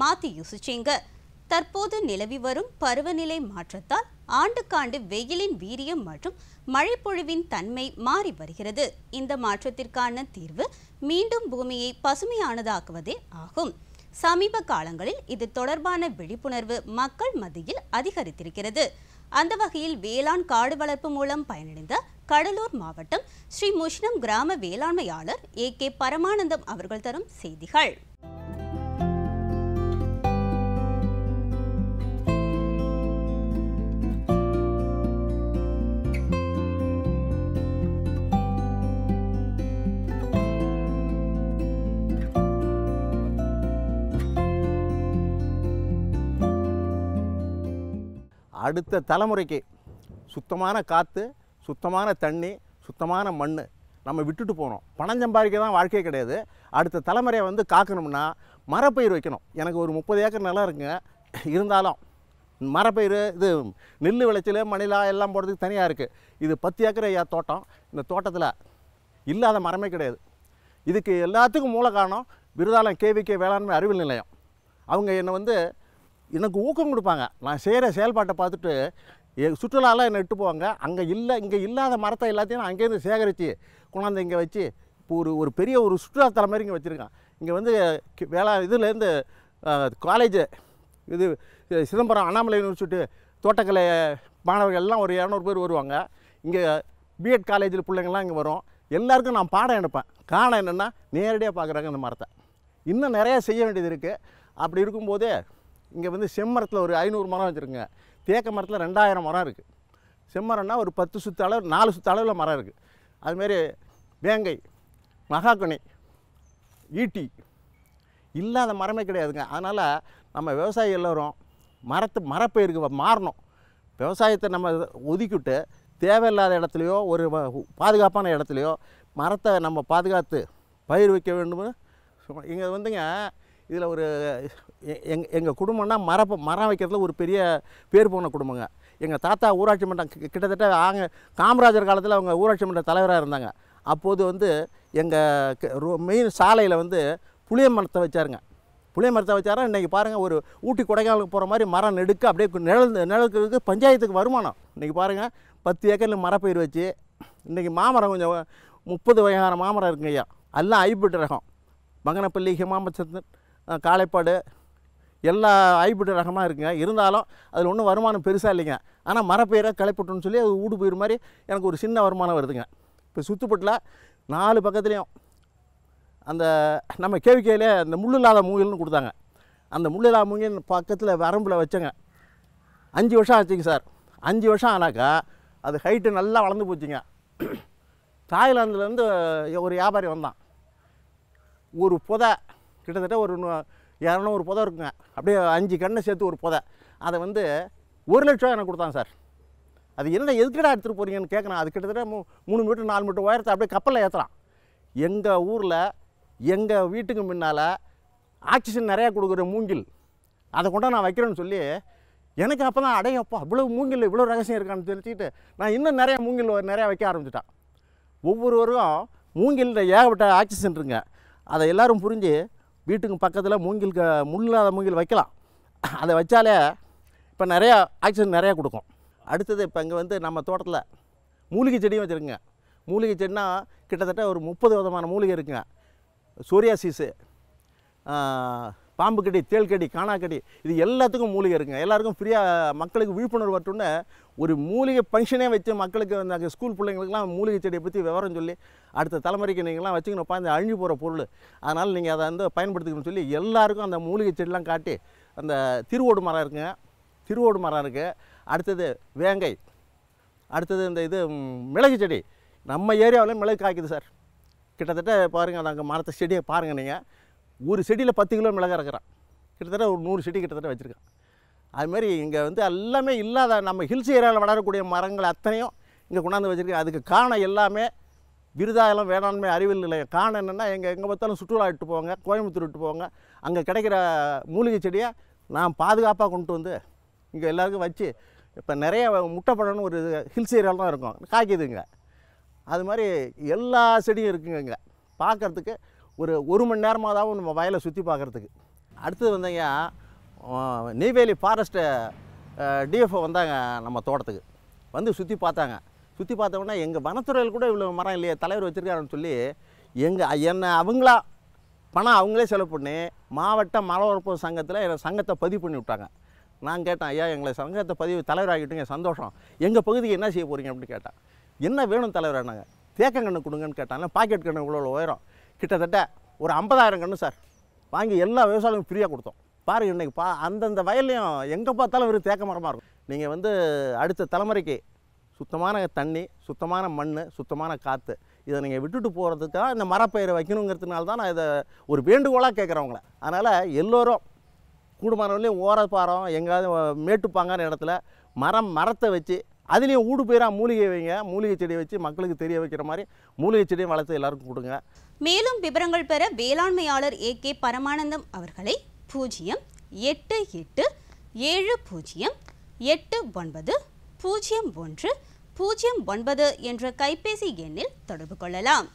மாத்தி யோசிச்சிங்க தற்போது நிலவி வரும் பருவநிலை மாற்றத்தால் ஆண்டுக்காண்டு வெயிலின் வீரியம் மற்றும் மழைப்பொழிவின் தன்மை மாறி வருகிறது இந்த மாற்றத்திற்கான தீர்வு மீண்டும் பூமியை பசுமையானதாக்குவதே ஆகும் சமீப காலங்களில் இது தொடர்பான விழிப்புணர்வு மக்கள் மத்தியில் அதிகரித்திருக்கிறது அந்த வகையில் வேளாண் காடு வளர்ப்பு மூலம் பயனடைந்த கடலூர் மாவட்டம் ஸ்ரீ முஷ்ணம் கிராம வேளாண்மையாளர் ஏ கே பரமானந்தம் அவர்கள் தரும் செய்திகள் அடுத்த தலைமுறைக்கு சுத்தமான காற்று சுத்தமான தண்ணி சுத்தமான மண் நம்ம விட்டுட்டு போகணும் பணம் சம்பாதிக்க தான் வாழ்க்கையே கிடையாது அடுத்த தலைமுறையை வந்து காக்கணும்னா மரப்பயிர் வைக்கணும் எனக்கு ஒரு முப்பது ஏக்கர் நிலம் இருக்குங்க இருந்தாலும் மரப்பயிர் இது நெல் விளைச்சல் மணிலா எல்லாம் போடுறதுக்கு தனியாக இருக்குது இது பத்து ஏக்கர் ஐயா தோட்டம் இந்த தோட்டத்தில் இல்லாத மரமே கிடையாது இதுக்கு எல்லாத்துக்கும் மூல காரணம் விருதாலம் கேவிகே வேளாண்மை அறிவியல் நிலையம் அவங்க என்னை வந்து எனக்கு ஊக்கம் கொடுப்பாங்க நான் செய்கிற செயல்பாட்டை பார்த்துட்டு சுற்றுலாலாம் என்னை இட்டு போவாங்க அங்கே இல்லை இங்கே இல்லாத மரத்தை எல்லாத்தையும் நான் அங்கேருந்து சேகரித்து கொண்டாந்து இங்கே வச்சு இப்போ ஒரு ஒரு பெரிய ஒரு சுற்றுலாத்தலம் மாதிரி இங்கே வச்சுருக்கேன் இங்கே வந்து வேளா இதுலேருந்து காலேஜு இது சிதம்பரம் அண்ணாமலை யூனிவர்சிட்டி தோட்டக்கலை மாணவர்கள் எல்லாம் ஒரு இரநூறு பேர் வருவாங்க இங்கே பிஎட் காலேஜில் பிள்ளைங்கள்லாம் இங்கே வரும் எல்லாருக்கும் நான் பாடம் எடுப்பேன் காரணம் என்னென்னா நேரடியாக பார்க்குறாங்க இந்த மரத்தை இன்னும் நிறையா செய்ய வேண்டியது இருக்குது அப்படி இருக்கும்போது இங்கே வந்து செம்மரத்தில் ஒரு ஐநூறு மரம் வச்சுருங்க தேக்க மரத்தில் ரெண்டாயிரம் மரம் இருக்குது செம்மரம்னா ஒரு பத்து சுத்த அளவு நாலு சுத்த அளவில் மரம் இருக்குது அதுமாரி வேங்கை மகாகனி ஈட்டி இல்லாத மரமே கிடையாதுங்க அதனால் நம்ம விவசாயி எல்லோரும் மரத்து மரப்பயிருக்கு மாறணும் விவசாயத்தை நம்ம ஒதுக்கிவிட்டு தேவையில்லாத இடத்துலையோ ஒரு பாதுகாப்பான இடத்துலையோ மரத்தை நம்ம பாதுகாத்து பயிர் வைக்க வேண்டும் இங்கே வந்துங்க இதில் ஒரு எங் எங்கள் குடும்பம்னா மரம் மரம் வைக்கிறதுல ஒரு பெரிய பேர் போன குடும்பங்க எங்கள் தாத்தா ஊராட்சி மன்றம் கிட்டத்தட்ட ஆங்க காமராஜர் காலத்தில் அவங்க ஊராட்சி மன்ற தலைவராக இருந்தாங்க அப்போது வந்து எங்கள் மெயின் சாலையில் வந்து புளிய மரத்தை வச்சாருங்க புளிய மரத்தை வச்சாரா இன்றைக்கி பாருங்கள் ஒரு ஊட்டி கொடைக்கானலுக்கு போகிற மாதிரி மரம் நெடுக்க அப்படியே நிழல் நிழலுக்கு பஞ்சாயத்துக்கு வருமானம் இன்றைக்கி பாருங்கள் பத்து ஏக்கரில் மரப்பயிர் வச்சு இன்றைக்கி மாமரம் கொஞ்சம் முப்பது வயதான மாமரம் இருக்குங்க ஐயா எல்லாம் ஹைபிரிட் ரகம் மங்கனப்பள்ளி ஹிமாமச்சந்தன் காளைப்பாடு எல்லா ஹைபிரிட் ரகமாக இருக்குங்க இருந்தாலும் அதில் ஒன்றும் வருமானம் பெருசாக இல்லைங்க ஆனால் மரப்பெயராக களைப்பட்டுன்னு சொல்லி அது ஊடு போயிடுற மாதிரி எனக்கு ஒரு சின்ன வருமானம் வருதுங்க இப்போ சுற்றுப்பட்டில் நாலு பக்கத்துலேயும் அந்த நம்ம கேவிக்கையில் அந்த முள் இல்லாத மூங்கில்னு கொடுத்தாங்க அந்த முள் இல்லாத மூங்கில் பக்கத்தில் வரம்பில் வச்சங்க அஞ்சு வருஷம் ஆச்சுங்க சார் அஞ்சு வருஷம் ஆனாக்கா அது ஹைட்டு நல்லா வளர்ந்து போச்சுங்க தாய்லாந்துலேருந்து ஒரு வியாபாரி வந்தான் ஒரு புதை கிட்டத்தட்ட ஒரு இரநூறு புதை இருக்குங்க அப்படியே அஞ்சு கண்ணை சேர்த்து ஒரு புதை அதை வந்து ஒரு லட்சம் எனக்கு கொடுத்தான் சார் அது என்ன எதுக்கடா எடுத்துகிட்டு போகிறீங்கன்னு கேட்குறேன் அது கிட்டத்தட்ட மூ மூணு மீட்டர் நாலு மீட்டர் உயரத்தை அப்படியே கப்பலில் ஏற்றுறான் எங்கள் ஊரில் எங்கள் வீட்டுக்கு முன்னால் ஆக்சிஜன் நிறையா கொடுக்குற மூங்கில் அதை கொண்டா நான் வைக்கிறேன்னு சொல்லி எனக்கு அப்போ தான் அடையப்பா இவ்வளோ மூங்கில் இவ்வளோ ரகசியம் இருக்கான்னு தெரிஞ்சுக்கிட்டு நான் இன்னும் நிறையா மூங்கில் நிறையா வைக்க ஆரம்பிச்சிட்டான் ஒவ்வொருவரும் மூங்கிலில் ஏகப்பட்ட ஆக்சிஜன் இருங்க அதை எல்லோரும் புரிஞ்சு வீட்டுக்கு பக்கத்தில் மூங்கில் முள்ளாத மூங்கில் வைக்கலாம் அதை வச்சாலே இப்போ நிறையா ஆக்சிஜன் நிறையா கொடுக்கும் அடுத்தது இப்போ இங்கே வந்து நம்ம தோட்டத்தில் மூலிகை செடியும் வச்சுருக்குங்க மூலிகை செடினா கிட்டத்தட்ட ஒரு முப்பது விதமான மூலிகை இருக்குங்க சோரியாசிஸு பாம்பு கடி தேல் கடி காணாக்கடி இது எல்லாத்துக்கும் மூலிகை இருக்குங்க எல்லாருக்கும் ஃப்ரீயாக மக்களுக்கு விழிப்புணர்வு வரட்டுன்னு ஒரு மூலிகை ஃபங்க்ஷனே வச்சு மக்களுக்கு அந்த ஸ்கூல் பிள்ளைங்களுக்குலாம் மூலிகை செடியை பற்றி விவரம் சொல்லி அடுத்த தலைமுறைக்கு நீங்களாம் வச்சுக்கணும்ப்பா இந்த அழிஞ்சு போகிற பொருள் அதனால் நீங்கள் அதை வந்து பயன்படுத்திக்கணும்னு சொல்லி எல்லாேருக்கும் அந்த மூலிகை செடிலாம் காட்டி அந்த திருவோடு மரம் இருக்குங்க திருவோடு மரம் இருக்குது அடுத்தது வேங்கை அடுத்தது இந்த இது மிளகு செடி நம்ம ஏரியாவில் மிளகு காய்க்குது சார் கிட்டத்தட்ட பாருங்கள் நாங்கள் மரத்தை செடியை பாருங்கள் நீங்கள் ஒரு செடியில் பத்து கிலோ மிளகா இருக்கிறான் கிட்டத்தட்ட ஒரு நூறு செடி கிட்டத்தட்ட வச்சுருக்கான் அதுமாதிரி இங்கே வந்து எல்லாமே இல்லாத நம்ம ஹில்ஸ் ஏரியாவில் வளரக்கூடிய மரங்கள் அத்தனையும் இங்கே கொண்டாந்து வச்சுருக்கேன் அதுக்கு காரணம் எல்லாமே விருதாயெல்லாம் வேளாண்மை அறிவியல் இல்லை காரணம் என்னென்னா எங்கள் எங்கே பார்த்தாலும் சுற்றுலா இட்டு போவாங்க கோயம்புத்தூர் இட்டு போவாங்க அங்கே கிடைக்கிற மூலிகை செடியை நான் பாதுகாப்பாக கொண்டு வந்து இங்கே எல்லாருக்கும் வச்சு இப்போ நிறைய முட்டை ஒரு ஹில்ஸ் ஏரியாலாம் இருக்கும் காய்க்குதுங்க அது மாதிரி எல்லா செடியும் இருக்குங்க இங்கே பார்க்குறதுக்கு ஒரு ஒரு மணி நேரமாகவும் நம்ம வயலை சுற்றி பார்க்குறதுக்கு அடுத்தது வந்தீங்க நெய்வேலி ஃபாரஸ்ட்டு டிஎஃப்ஓ வந்தாங்க நம்ம தோட்டத்துக்கு வந்து சுற்றி பார்த்தாங்க சுற்றி பார்த்தோம்னா எங்கள் வனத்துறையில் கூட இவ்வளோ மரம் இல்லையே தலைவர் வச்சுருக்காருன்னு சொல்லி எங்கள் என்னை அவங்களா பணம் அவங்களே செலவு பண்ணி மாவட்ட மலவரப்பு சங்கத்தில் என் சங்கத்தை பதிவு பண்ணி விட்டாங்க நான் கேட்டேன் ஐயா எங்களை சங்கத்தை பதிவு தலைவராகிட்டுங்க சந்தோஷம் எங்கள் பகுதிக்கு என்ன செய்ய போகிறீங்க அப்படின்னு கேட்டேன் என்ன வேணும் தலைவரானாங்க தேக்கங்கண்ணு கொடுங்கன்னு கேட்டாங்கன்னா பாக்கெட் கண்ணு இவ்வளோ உயரம் கிட்டத்தட்ட ஒரு ஐம்பதாயிரம் கன்று சார் வாங்கி எல்லா விவசாயிகளும் ஃப்ரீயாக கொடுத்தோம் பாருங்கள் இன்றைக்கி பா அந்தந்த வயல்லையும் எங்கே பார்த்தாலும் ஒரு தேக்க மரமாக இருக்கும் நீங்கள் வந்து அடுத்த தலைமுறைக்கு சுத்தமான தண்ணி சுத்தமான மண் சுத்தமான காற்று இதை நீங்கள் விட்டுட்டு போகிறதுக்காக இந்த மரப்பயிர் வைக்கணுங்கிறதுனால தான் நான் இதை ஒரு வேண்டுகோளாக கேட்குறவங்கள அதனால் எல்லோரும் கூடுமானவர்களையும் ஓரப்பாரம் எங்கேயாவது மேட்டுப்பாங்கான இடத்துல மரம் மரத்தை வச்சு அதுலேயும் ஊடு போயிடா மூலிகை வைங்க மூலிகை செடியை வச்சு மக்களுக்கு தெரிய வைக்கிற மாதிரி மூலிகை செடியை வளர்த்து எல்லாருக்கும் கொடுங்க மேலும் விவரங்கள் பெற வேளாண்மையாளர் ஏ கே பரமானந்தம் அவர்களை பூஜ்ஜியம் எட்டு எட்டு ஏழு பூஜ்ஜியம் எட்டு ஒன்பது பூஜ்ஜியம் ஒன்று பூஜ்ஜியம் ஒன்பது என்ற கைபேசி எண்ணில் தொடர்பு கொள்ளலாம்